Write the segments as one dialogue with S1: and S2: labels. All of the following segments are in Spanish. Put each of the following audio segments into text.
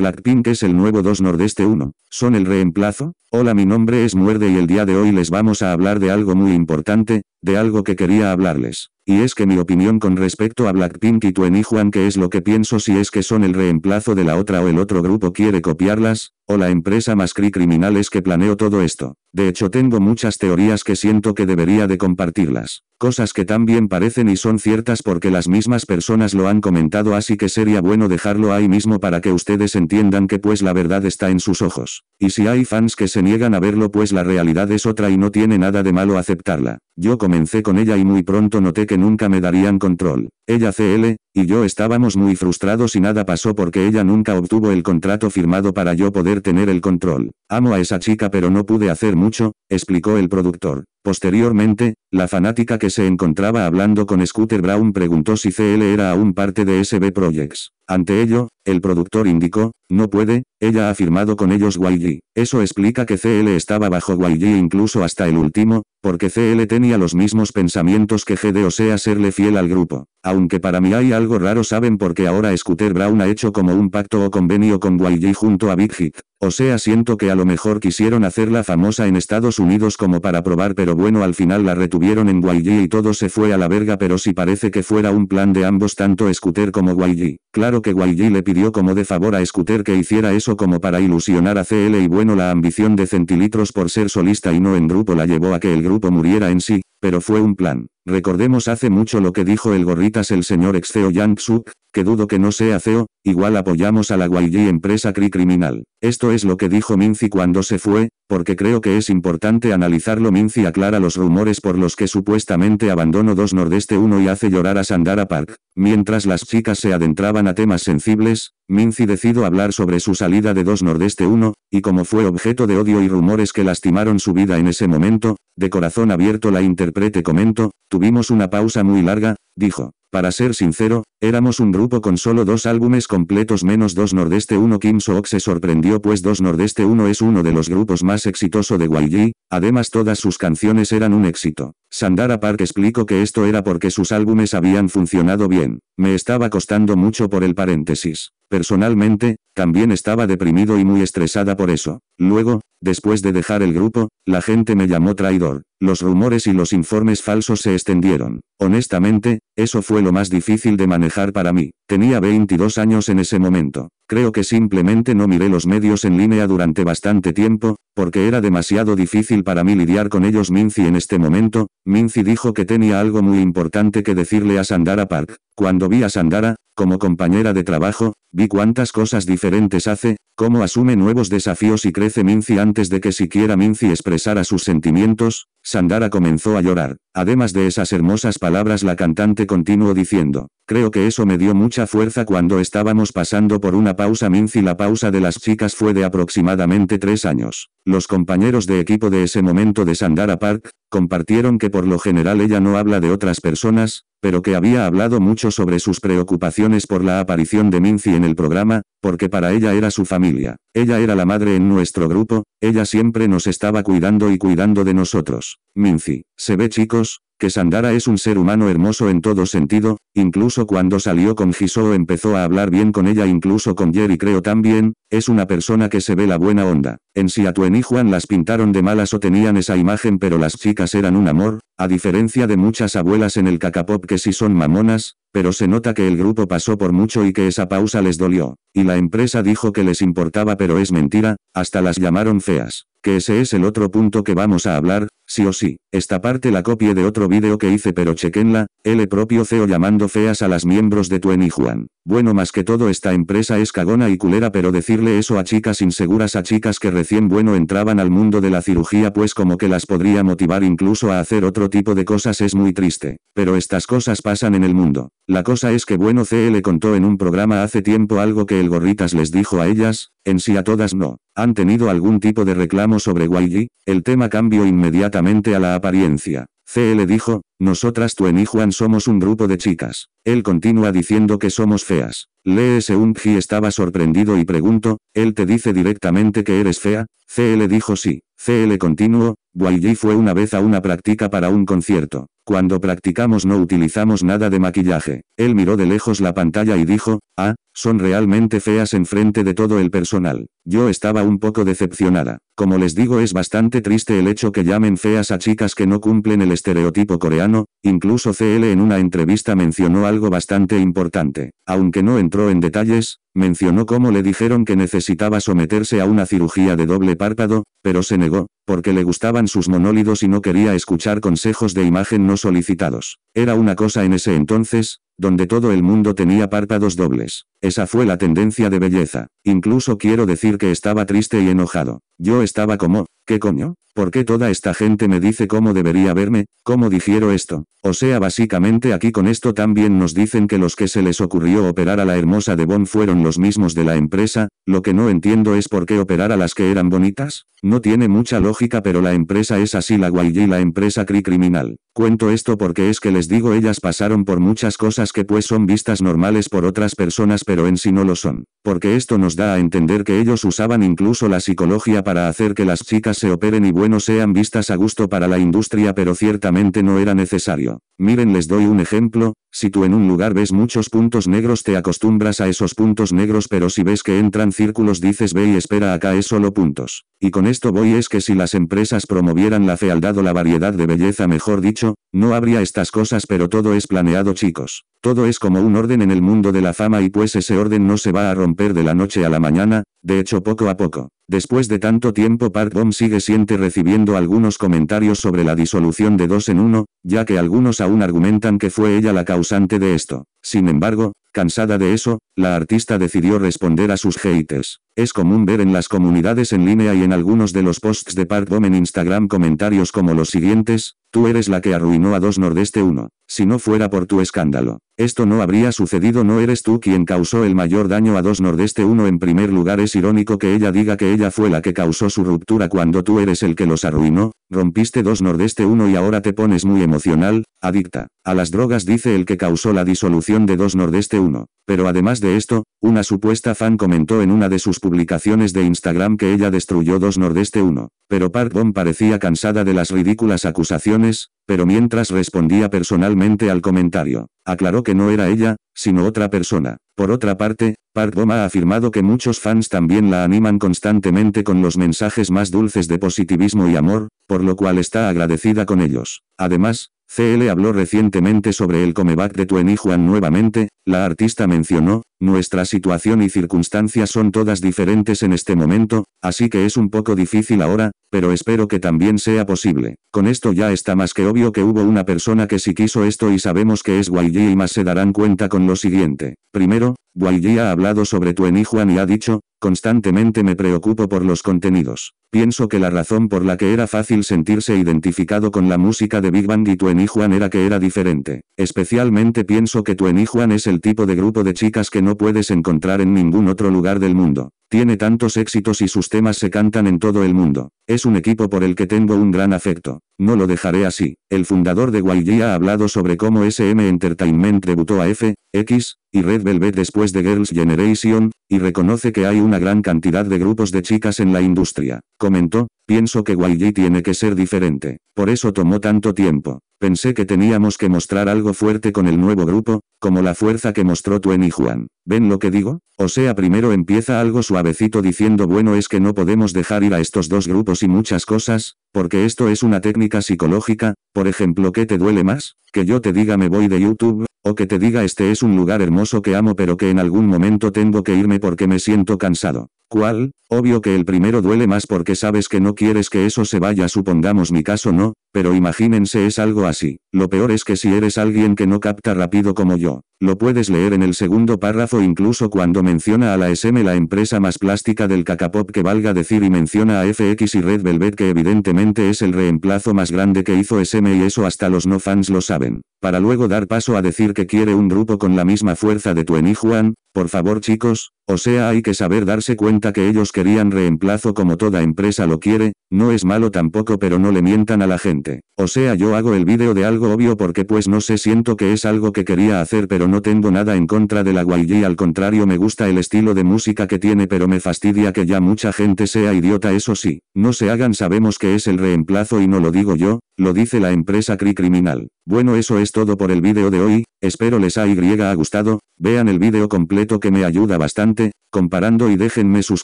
S1: Blackpink es el nuevo 2 Nordeste 1. ¿Son el reemplazo? Hola mi nombre es Muerde y el día de hoy les vamos a hablar de algo muy importante, de algo que quería hablarles y es que mi opinión con respecto a Blackpink y tu Juan que es lo que pienso si es que son el reemplazo de la otra o el otro grupo quiere copiarlas, o la empresa más cri criminal es que planeo todo esto. De hecho tengo muchas teorías que siento que debería de compartirlas. Cosas que también parecen y son ciertas porque las mismas personas lo han comentado así que sería bueno dejarlo ahí mismo para que ustedes entiendan que pues la verdad está en sus ojos. Y si hay fans que se niegan a verlo pues la realidad es otra y no tiene nada de malo aceptarla. Yo comencé con ella y muy pronto noté que nunca me darían control. Ella CL, y yo estábamos muy frustrados y nada pasó porque ella nunca obtuvo el contrato firmado para yo poder tener el control. Amo a esa chica pero no pude hacer mucho, explicó el productor. Posteriormente, la fanática que se encontraba hablando con Scooter Brown preguntó si CL era aún parte de SB Projects. Ante ello, el productor indicó, no puede, ella ha firmado con ellos YG. Eso explica que CL estaba bajo YG incluso hasta el último, porque CL tenía los mismos pensamientos que GD o sea serle fiel al grupo. Aunque para mí hay algo raro saben porque ahora Scooter Brown ha hecho como un pacto o convenio con YG junto a Big Hit. O sea siento que a lo mejor quisieron hacerla famosa en Estados Unidos como para probar pero bueno al final la retuvieron en YG y todo se fue a la verga pero si sí parece que fuera un plan de ambos tanto Scooter como YG. Claro que YG le pidió como de favor a Scooter que hiciera eso como para ilusionar a CL y bueno la ambición de Centilitros por ser solista y no en grupo la llevó a que el grupo muriera en sí, pero fue un plan. Recordemos hace mucho lo que dijo el gorritas el señor ex CEO Yang Suk, que dudo que no sea CEO, igual apoyamos a la YG empresa CRI criminal. Esto es lo que dijo Minzi cuando se fue, porque creo que es importante analizarlo. Minzi aclara los rumores por los que supuestamente abandonó 2 Nordeste 1 y hace llorar a Sandara Park. Mientras las chicas se adentraban a temas sensibles, Minzi decidió hablar sobre su salida de 2 Nordeste 1, y como fue objeto de odio y rumores que lastimaron su vida en ese momento, de corazón abierto la intérprete comento, tuvimos una pausa muy larga, dijo. Para ser sincero, éramos un grupo con solo dos álbumes completos menos dos Nordeste 1 Kim Sook se sorprendió pues dos Nordeste 1 es uno de los grupos más exitoso de YG, además todas sus canciones eran un éxito. Sandara Park explicó que esto era porque sus álbumes habían funcionado bien. Me estaba costando mucho por el paréntesis. Personalmente, también estaba deprimido y muy estresada por eso. Luego, después de dejar el grupo, la gente me llamó traidor. Los rumores y los informes falsos se extendieron. Honestamente, eso fue lo más difícil de manejar para mí. Tenía 22 años en ese momento. Creo que simplemente no miré los medios en línea durante bastante tiempo, porque era demasiado difícil para mí lidiar con ellos. Minzi en este momento, Minzi dijo que tenía algo muy importante que decirle a Sandara Park. Cuando vi a Sandara, como compañera de trabajo, vi cuántas cosas diferentes hace, cómo asume nuevos desafíos y crece Minzi antes de que siquiera Minzi expresara sus sentimientos, Sandara comenzó a llorar. Además de esas hermosas palabras la cantante continuó diciendo, creo que eso me dio mucha fuerza cuando estábamos pasando por una pausa Minci la pausa de las chicas fue de aproximadamente tres años. Los compañeros de equipo de ese momento de Sandara Park, compartieron que por lo general ella no habla de otras personas, pero que había hablado mucho sobre sus preocupaciones por la aparición de Minci en el programa, porque para ella era su familia, ella era la madre en nuestro grupo, ella siempre nos estaba cuidando y cuidando de nosotros. Minzy, se ve chicos, que Sandara es un ser humano hermoso en todo sentido, incluso cuando salió con Hisou empezó a hablar bien con ella incluso con Jerry creo también, es una persona que se ve la buena onda. En Siatuen y Juan las pintaron de malas o tenían esa imagen pero las chicas eran un amor, a diferencia de muchas abuelas en el cacapop que sí son mamonas, pero se nota que el grupo pasó por mucho y que esa pausa les dolió. Y la empresa dijo que les importaba pero es mentira, hasta las llamaron feas. Que ese es el otro punto que vamos a hablar, sí o sí. Esta parte la copie de otro vídeo que hice pero chequenla, el propio CEO llamando feas a las miembros de y Juan. Bueno más que todo esta empresa es cagona y culera pero decirle eso a chicas inseguras a chicas que recién bueno entraban al mundo de la cirugía pues como que las podría motivar incluso a hacer otro tipo de cosas es muy triste. Pero estas cosas pasan en el mundo. La cosa es que bueno CL contó en un programa hace tiempo algo que el gorritas les dijo a ellas, en sí a todas no. ¿Han tenido algún tipo de reclamo sobre YG? El tema cambió inmediatamente a la apariencia. C. le dijo, nosotras Tuen y Juan somos un grupo de chicas. Él continúa diciendo que somos feas. Lee Seung-ji estaba sorprendido y preguntó, ¿él te dice directamente que eres fea? CL dijo sí. CL continuó, Guayi fue una vez a una práctica para un concierto. Cuando practicamos no utilizamos nada de maquillaje. Él miró de lejos la pantalla y dijo, ah, son realmente feas en frente de todo el personal. Yo estaba un poco decepcionada. Como les digo es bastante triste el hecho que llamen feas a chicas que no cumplen el estereotipo coreano incluso CL en una entrevista mencionó algo bastante importante, aunque no entró en detalles, mencionó cómo le dijeron que necesitaba someterse a una cirugía de doble párpado, pero se negó, porque le gustaban sus monólidos y no quería escuchar consejos de imagen no solicitados. Era una cosa en ese entonces, donde todo el mundo tenía párpados dobles. Esa fue la tendencia de belleza. Incluso quiero decir que estaba triste y enojado. Yo estaba como, ¿qué coño? ¿Por qué toda esta gente me dice cómo debería verme? ¿Cómo digiero esto? O sea, básicamente aquí con esto también nos dicen que los que se les ocurrió operar a la hermosa Devon fueron los mismos de la empresa, lo que no entiendo es por qué operar a las que eran bonitas. No tiene mucha lógica pero la empresa es así la guay y la empresa cri criminal. Cuento esto porque es que les digo ellas pasaron por muchas cosas que pues son vistas normales por otras personas pero en sí no lo son, porque esto nos da a entender que ellos usaban incluso la psicología para hacer que las chicas se operen y bueno sean vistas a gusto para la industria pero ciertamente no era necesario. Miren les doy un ejemplo, si tú en un lugar ves muchos puntos negros te acostumbras a esos puntos negros pero si ves que entran círculos dices ve y espera acá es solo puntos. Y con esto voy es que si las empresas promovieran la fealdad o la variedad de belleza mejor dicho, no habría estas cosas pero todo es planeado chicos. Todo es como un orden en el mundo de la fama y pues ese orden no se va a romper de la noche a la mañana, de hecho poco a poco. Después de tanto tiempo Park Bomb sigue siente recibiendo algunos comentarios sobre la disolución de dos en uno, ya que algunos aún argumentan que fue ella la causante de esto. Sin embargo, cansada de eso, la artista decidió responder a sus haters. Es común ver en las comunidades en línea y en algunos de los posts de Park en Instagram comentarios como los siguientes, tú eres la que arruinó a 2 Nordeste 1. Si no fuera por tu escándalo, esto no habría sucedido no eres tú quien causó el mayor daño a 2 Nordeste 1 en primer lugar es irónico que ella diga que ella fue la que causó su ruptura cuando tú eres el que los arruinó, rompiste 2 Nordeste 1 y ahora te pones muy emocional, adicta, a las drogas dice el que causó la disolución de 2 Nordeste 1. Pero además de esto, una supuesta fan comentó en una de sus publicaciones de Instagram que ella destruyó 2 Nordeste 1. Pero Park parecía cansada de las ridículas acusaciones, pero mientras respondía personalmente al comentario, aclaró que no era ella, sino otra persona. Por otra parte, Park ha afirmado que muchos fans también la animan constantemente con los mensajes más dulces de positivismo y amor, por lo cual está agradecida con ellos. Además, CL habló recientemente sobre el comeback de y Juan nuevamente, la artista mencionó, nuestra situación y circunstancias son todas diferentes en este momento, así que es un poco difícil ahora, pero espero que también sea posible. Con esto ya está más que obvio que hubo una persona que sí quiso esto y sabemos que es YG y más se darán cuenta con lo siguiente. Primero, Guaidí ha hablado sobre tu y y ha dicho, constantemente me preocupo por los contenidos. Pienso que la razón por la que era fácil sentirse identificado con la música de Big Band y tu era que era diferente. Especialmente pienso que tu es el tipo de grupo de chicas que no puedes encontrar en ningún otro lugar del mundo. Tiene tantos éxitos y sus temas se cantan en todo el mundo. Es un equipo por el que tengo un gran afecto. No lo dejaré así. El fundador de YG ha hablado sobre cómo SM Entertainment debutó a F, X, y Red Velvet después de Girls' Generation, y reconoce que hay una gran cantidad de grupos de chicas en la industria. Comentó, pienso que YG tiene que ser diferente. Por eso tomó tanto tiempo. Pensé que teníamos que mostrar algo fuerte con el nuevo grupo, como la fuerza que mostró Twen y Juan. ¿Ven lo que digo? O sea, primero empieza algo suavecito diciendo bueno es que no podemos dejar ir a estos dos grupos y muchas cosas, porque esto es una técnica psicológica, por ejemplo, que te duele más? Que yo te diga me voy de YouTube, o que te diga este es un lugar hermoso que amo pero que en algún momento tengo que irme porque me siento cansado. ¿Cuál? Obvio que el primero duele más porque sabes que no quieres que eso se vaya, supongamos mi caso no, pero imagínense es algo así. Lo peor es que si eres alguien que no capta rápido como yo, lo puedes leer en el segundo párrafo incluso cuando menciona a la SM la empresa más plástica del cacapop que valga decir y menciona a FX y Red Velvet que evidentemente es el reemplazo más grande que hizo SM y eso hasta los no fans lo saben. Para luego dar paso a decir que quiere un grupo con la misma fuerza de y Juan, por favor chicos, o sea, hay que saber darse cuenta que ellos querían reemplazo como toda empresa lo quiere, no es malo tampoco pero no le mientan a la gente. O sea, yo hago el vídeo de algo obvio porque pues no sé, siento que es algo que quería hacer pero no tengo nada en contra de la YG, al contrario me gusta el estilo de música que tiene pero me fastidia que ya mucha gente sea idiota, eso sí, no se hagan, sabemos que es el reemplazo y no lo digo yo, lo dice la empresa Cri Criminal. Bueno, eso es todo por el vídeo de hoy, espero les haya gustado, vean el vídeo completo que me ayuda bastante comparando y déjenme sus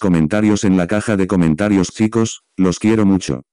S1: comentarios en la caja de comentarios chicos, los quiero mucho.